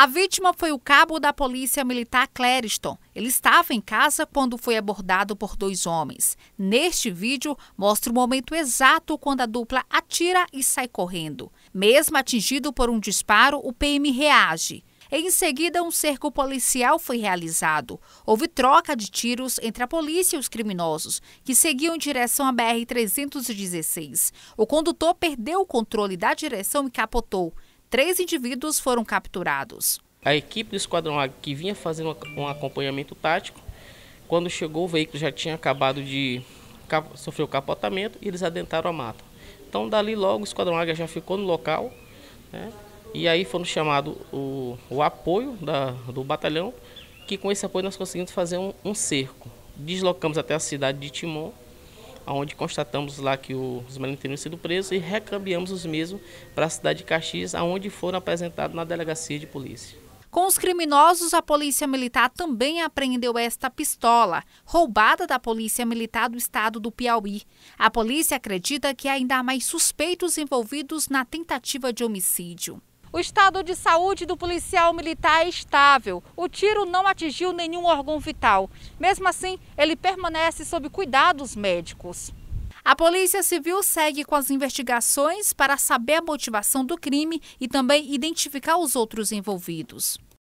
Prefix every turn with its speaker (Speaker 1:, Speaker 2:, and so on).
Speaker 1: A vítima foi o cabo da Polícia Militar Clériston. Ele estava em casa quando foi abordado por dois homens. Neste vídeo, mostra o momento exato quando a dupla atira e sai correndo. Mesmo atingido por um disparo, o PM reage. Em seguida, um cerco policial foi realizado. Houve troca de tiros entre a polícia e os criminosos, que seguiam em direção à BR-316. O condutor perdeu o controle da direção e capotou. Três indivíduos foram capturados.
Speaker 2: A equipe do Esquadrão Águia, que vinha fazendo um acompanhamento tático, quando chegou o veículo já tinha acabado de sofrer o capotamento e eles adentraram a mata. Então, dali logo, o Esquadrão Águia já ficou no local, né? e aí foram chamados o, o apoio da, do batalhão, que com esse apoio nós conseguimos fazer um, um cerco. Deslocamos até a cidade de Timon, onde constatamos lá que os meninos teriam sido presos e recambiamos os mesmos para a cidade de Caxias, aonde foram apresentados na delegacia de polícia.
Speaker 1: Com os criminosos, a Polícia Militar também apreendeu esta pistola, roubada da Polícia Militar do estado do Piauí. A polícia acredita que ainda há mais suspeitos envolvidos na tentativa de homicídio. O estado de saúde do policial militar é estável. O tiro não atingiu nenhum órgão vital. Mesmo assim, ele permanece sob cuidados médicos. A Polícia Civil segue com as investigações para saber a motivação do crime e também identificar os outros envolvidos.